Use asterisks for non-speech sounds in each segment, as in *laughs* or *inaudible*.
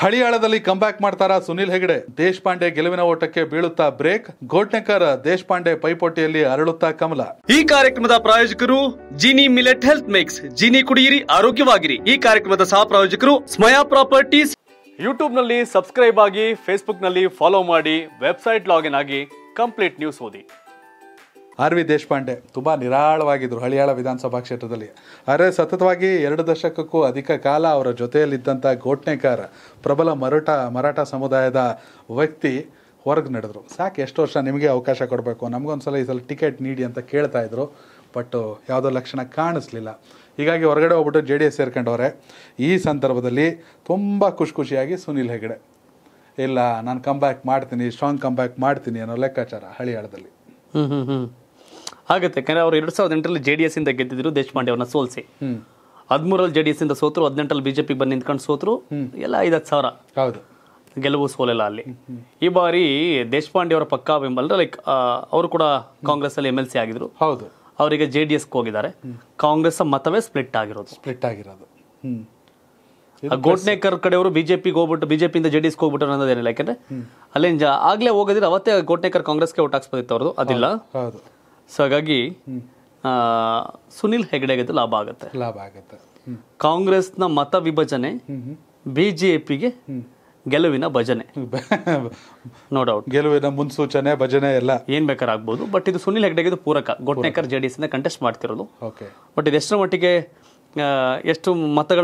ಹಳಿಯಾಳದಲ್ಲಿ comeback ಮಾಡ್ತಾರ ಸುನಿಲ್ ಹೆಗಡೆ ದೇಶಪಾಂಡೆ ಗೆಲುವಿನ ಓಟಕ್ಕೆ ಬೀಳುತ್ತಾ ಬ್ರೇಕ್ ಘೋಟ್ನೆಕರ್ ದೇಶಪಾಂಡೆ ಪೈಪೋಟಿಯಲ್ಲಿ ಅರಳುತ್ತಾ ಕಮಲ ಈ ಕಾರ್ಯಕ್ರಮದ ಪ್ರಾಯೋಜಕರು Jini millet health mix Jini ಕುಡಿಯಿರಿ ಆರೋಗ್ಯವಾಗಿರಿ ಈ ಕಾರ್ಯಕ್ರಮದ ಸಹ ಪ್ರಾಯೋಜಕರು ಸ್ಮಯಾ ಪ್ರಾಪರ್ಟೀಸ್ ಯೂಟ್ಯೂಬ್ ನಲ್ಲಿ ಸಬ್ಸ್ಕ್ರೈಬ್ ಆಗಿ ಫೇಸ್ಬುಕ್ ನಲ್ಲಿ ಫಾಲೋ ಮಾಡಿ ವೆಬ್ಸೈಟ್ ಲಾಗಿನ್ ಆಗಿ ಕಂಪ್ಲೀಟ್ ನ್ಯೂಸ್ ಓದಿ ಆರ್ ವಿ ದೇಶಪಾಂಡೆ ತುಂಬ ನಿರಾಳವಾಗಿದ್ದರು ಹಳಿಯಾಳ ವಿಧಾನಸಭಾ ಕ್ಷೇತ್ರದಲ್ಲಿ ಆದರೆ ಸತತವಾಗಿ ಎರಡು ದಶಕಕ್ಕೂ ಅಧಿಕ ಕಾಲ ಅವರ ಜೊತೆಯಲ್ಲಿದ್ದಂಥ ಘೋಟ್ನೆಕಾರ ಪ್ರಬಲ ಮರಾಠ ಮರಾಠ ಸಮುದಾಯದ ವ್ಯಕ್ತಿ ಹೊರಗೆ ನಡೆದ್ರು ಸಾಕು ಎಷ್ಟು ವರ್ಷ ನಿಮಗೆ ಅವಕಾಶ ಕೊಡಬೇಕು ನಮಗೊಂದು ಸಲ ಈ ಸಲ ಟಿಕೆಟ್ ನೀಡಿ ಅಂತ ಕೇಳ್ತಾ ಇದ್ರು ಬಟ್ ಯಾವುದೋ ಲಕ್ಷಣ ಕಾಣಿಸ್ಲಿಲ್ಲ ಹೀಗಾಗಿ ಹೊರಗಡೆ ಹೋಗ್ಬಿಟ್ಟು ಜೆ ಡಿ ಎಸ್ ಸೇರ್ಕೊಂಡವ್ರೆ ಈ ಸಂದರ್ಭದಲ್ಲಿ ತುಂಬ ಖುಷಿ ಖುಷಿಯಾಗಿ ಸುನಿಲ್ ಹೆಗಡೆ ಇಲ್ಲ ನಾನು ಕಂಬ್ಯಾಕ್ ಮಾಡ್ತೀನಿ ಸ್ಟ್ರಾಂಗ್ ಕಮ್ ಬ್ಯಾಕ್ ಮಾಡ್ತೀನಿ ಅನ್ನೋ ಲೆಕ್ಕಾಚಾರ ಹಳಿಯಾಳದಲ್ಲಿ ಹ್ಞೂ ಹ್ಞೂ ಹ್ಞೂ ಆಗುತ್ತೆ ಯಾಕಂದ್ರೆ ಅವ್ರು ಎರಡ್ ಸಾವಿರದ ಎಂಟರಲ್ಲಿ ಜೆ ಡಿ ಎಸ್ ಇಂದ ಗೆದ್ದಿದ್ರು ದೇಶಪಾಂಡೆ ಅವ್ರನ್ನ ಸೋಲ್ಸಿ ಹದಿಮೂರಲ್ಲಿ ಜೆ ಡಿ ಎಸ್ ಇಂದ ಸೋತರು ಹದಿನೆಂಟರಲ್ಲಿ ಬಿಜೆಪಿಗೆ ಬಂದು ನಿಂತ್ಕೊಂಡು ಸೋತರು ಎಲ್ಲ ಐದತ್ತು ಸಾವಿರ ಹೌದು ಗೆಲುವು ಸೋಲೆಲ್ಲ ಅಲ್ಲಿ ಈ ಬಾರಿ ದೇಶಪಾಂಡೆ ಅವರ ಪಕ್ಕಾ ಬೆಂಬಲ ಲೈಕ್ ಅವರು ಕೂಡ ಕಾಂಗ್ರೆಸ್ ಅಲ್ಲಿ ಎಮ್ ಎಲ್ ಸಿ ಆಗಿದ್ರು ಹೌದು ಅವರಿಗೆ ಜೆ ಡಿ ಎಸ್ ಹೋಗಿದ್ದಾರೆ ಕಾಂಗ್ರೆಸ್ ಮತವೇ ಸ್ಪ್ಲಿಟ್ ಆಗಿರೋದು ಸ್ಪ್ಲಿಟ್ ಆಗಿರೋದು ಗೋಟ್ನೇಕರ್ ಕಡೆಯವರು ಬಿಜೆಪಿಗೆ ಹೋಗ್ಬಿಟ್ಟು ಬಿಜೆಪಿಯಿಂದ ಜೆ ಡಿ ಎಸ್ ಹೋಗ್ಬಿಟ್ಟು ಅನ್ನೋದೇನಿಲ್ಲ ಯಾಕಂದ್ರೆ ಅಲ್ಲಿ ಆಗ್ಲೇ ಹೋಗೋದಿಲ್ಲ ಅವತ್ತೇ ಗೋಟ್ನೇಕರ್ ಕಾಂಗ್ರೆಸ್ಗೆ ಓಟ್ ಹಾಕ್ಸ್ಬೋದಿತ್ತು ಅವ್ರದ್ದು ಅದಿಲ್ಲ ಸೊ ಹಾಗಾಗಿ ಸುನಿಲ್ ಹೆಗಡೆಗೆ ಲಾಭ ಆಗುತ್ತೆ ಲಾಭ ಆಗುತ್ತೆ ಕಾಂಗ್ರೆಸ್ನ ಮತ ವಿಭಜನೆ ಬಿಜೆಪಿಗೆ ಗೆಲುವಿನ ಭಜನೆ ನೋ *laughs* ಡೌಟ್ ಗೆಲುವಿನ ಮುನ್ಸೂಚನೆ ಭಜನೆ ಎಲ್ಲ ಏನ್ ಬೇಕಾದ್ರೆ ಆಗ್ಬಹುದು ಬಟ್ ಇದು ಸುನಿಲ್ ಹೆಗ್ಡೆಗೆ ಪೂರಕ ಗೊಟ್ನೇಕರ್ ಜೆಡಿಎಸ್ ಇಂದ ಕಂಟೆಸ್ಟ್ ಮಾಡ್ತಿರೋದು ಬಟ್ ಇದು ಎಷ್ಟರ ಮಟ್ಟಿಗೆ ಎಷ್ಟು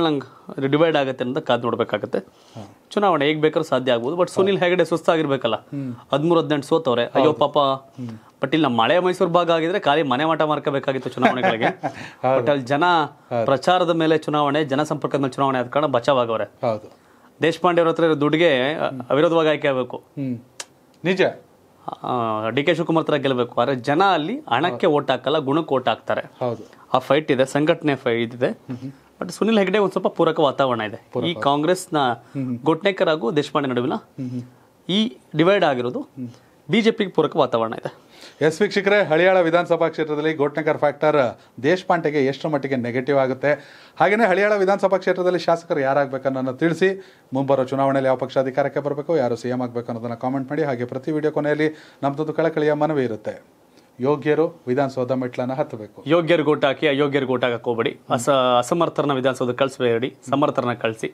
ನಂಗೆ ಡಿವೈಡ್ ಆಗುತ್ತೆ ಅಂತ ಕಾದು ನೋಡ್ಬೇಕಾಗತ್ತೆ ಚುನಾವಣೆ ಹೇಗೆ ಬೇಕಾದ್ರೂ ಸಾಧ್ಯ ಆಗ್ಬಹುದು ಬಟ್ ಸುನಿಲ್ ಹೆಗಡೆ ಸುಸ್ತಾಗಿರ್ಬೇಕಲ್ಲ ಹದಿಮೂರು ಹದಿನೆಂಟು ಸೋತವ್ರೆ ಅಯ್ಯೋ ಪಾಪ ಬಟ್ ಇಲ್ಲಿ ನಮ್ಮ ಮಳೆ ಮೈಸೂರು ಭಾಗ ಆಗಿದ್ರೆ ಖಾಲಿ ಮನೆ ಮಾಟ ಮಾರ್ಕಬೇಕಾಗಿತ್ತು ಚುನಾವಣೆಗಳಿಗೆ ಬಟ್ ಅಲ್ಲಿ ಜನ ಪ್ರಚಾರದ ಮೇಲೆ ಚುನಾವಣೆ ಜನಸಂಪರ್ಕದ ಮೇಲೆ ಚುನಾವಣೆ ಆದ ಕಾರಣ ಬಚಾವ್ ಹೌದು ದೇಶಪಾಂಡೆ ಅವ್ರ ಹತ್ರ ಇರೋ ದುಡ್ಡಿಗೆ ಅವಿರೋಧವಾಗಿ ಆಯ್ಕೆ ಆಗಬೇಕು ನಿಜ ಡಿ ಕೆ ಶಿವಕುಮಾರ್ ತರ ಗೆಲ್ಲಬೇಕು ಆದ್ರೆ ಜನ ಅಲ್ಲಿ ಹಣಕ್ಕೆ ಓಟ್ ಹಾಕಲ್ಲ ಗುಣಕ್ಕೆ ಓಟ್ ಹಾಕ್ತಾರೆ ಆ ಫೈಟ್ ಇದೆ ಸಂಘಟನೆ ಫೈಟ್ ಇದೆ ಬಟ್ ಸುನಿಲ್ ಹೆಗ್ಡೆ ಒಂದ್ ಸ್ವಲ್ಪ ಪೂರಕ ವಾತಾವರಣ ಇದೆ ಈ ಕಾಂಗ್ರೆಸ್ನ ಗೊಟ್ನೇಕರ್ ಹಾಗೂ ದೇಶಪಾಂಡೆ ನಡುವಿನ ಈ ಡಿವೈಡ್ ಆಗಿರೋದು ಬಿಜೆಪಿಗೆ ಪೂರಕ ವಾತಾವರಣ ಇದೆ ಎಸ್ ವೀಕ್ಷಕರೇ ಹಳಿಯಾಳ ವಿಧಾನಸಭಾ ಕ್ಷೇತ್ರದಲ್ಲಿ ಘೋಟ್ನಗರ್ ಫ್ಯಾಕ್ಟರ್ ದೇಶಪಾಂಡೆಗೆ ಎಷ್ಟು ಮಟ್ಟಿಗೆ ನೆಗೆಟಿವ್ ಆಗುತ್ತೆ ಹಾಗೆಯೇ ಹಳಿಯಾಳ ವಿಧಾನಸಭಾ ಕ್ಷೇತ್ರದಲ್ಲಿ ಶಾಸಕರು ಯಾರಾಗಬೇಕನ್ನೋದನ್ನು ತಿಳಿಸಿ ಮುಂಬರುವ ಚುನಾವಣೆಯಲ್ಲಿ ಯಾವ ಪಕ್ಷ ಅಧಿಕಾರಕ್ಕೆ ಬರಬೇಕು ಯಾರು ಸಿ ಎಂ ಆಗಬೇಕು ಅನ್ನೋದನ್ನು ಕಾಮೆಂಟ್ ಮಾಡಿ ಹಾಗೆ ಪ್ರತಿ ವಿಡಿಯೋ ಕೊನೆಯಲ್ಲಿ ನಮ್ಮದೊಂದು ಕಳಕಳಿಯ ಮನವಿ ಇರುತ್ತೆ ಯೋಗ್ಯರು ವಿಧಾನಸೌಧ ಮೆಟ್ಲನ್ನು ಹತ್ತಬೇಕು ಯೋಗ್ಯರು ಗೋಟ್ ಹಾಕಿ ಅಯೋಗ್ಯರು ಗೋಟ್ ಹಾಕಕ್ಕೆ ಹೋಗಬೇಡಿ ಅಸ ಅಸಮರ್ಥರನ್ನ ವಿಧಾನಸೌಧ ಕಳಿಸಬೇಡಿ ಸಮರ್ಥರನ್ನ ಕಳಿಸಿ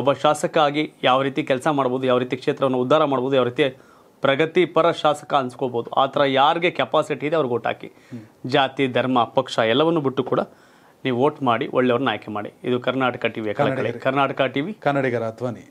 ಒಬ್ಬ ಶಾಸಕ ಆಗಿ ಯಾವ ರೀತಿ ಕೆಲಸ ಮಾಡ್ಬೋದು ಯಾವ ರೀತಿ ಕ್ಷೇತ್ರವನ್ನು ಉದ್ಧಾರ ಮಾಡ್ಬೋದು ಯಾವ ರೀತಿ ಪ್ರಗತಿಪರ ಶಾಸಕ ಅನ್ಸ್ಕೋಬೋದು ಆ ಥರ ಯಾರಿಗೆ ಕೆಪಾಸಿಟಿ ಇದೆ ಅವ್ರಿಗೆ ಓಟ್ ಹಾಕಿ ಜಾತಿ ಧರ್ಮ ಪಕ್ಷ ಎಲ್ಲವನ್ನು ಬಿಟ್ಟು ಕೂಡ ನೀವು ವೋಟ್ ಮಾಡಿ ಒಳ್ಳೆಯವ್ರನ್ನ ಆಯ್ಕೆ ಮಾಡಿ ಇದು ಕರ್ನಾಟಕ ಟಿವಿ ಕರ್ನಾಟಕ ಟಿವಿ ಕನ್ನಡಿಗರ ಧ್ವನಿ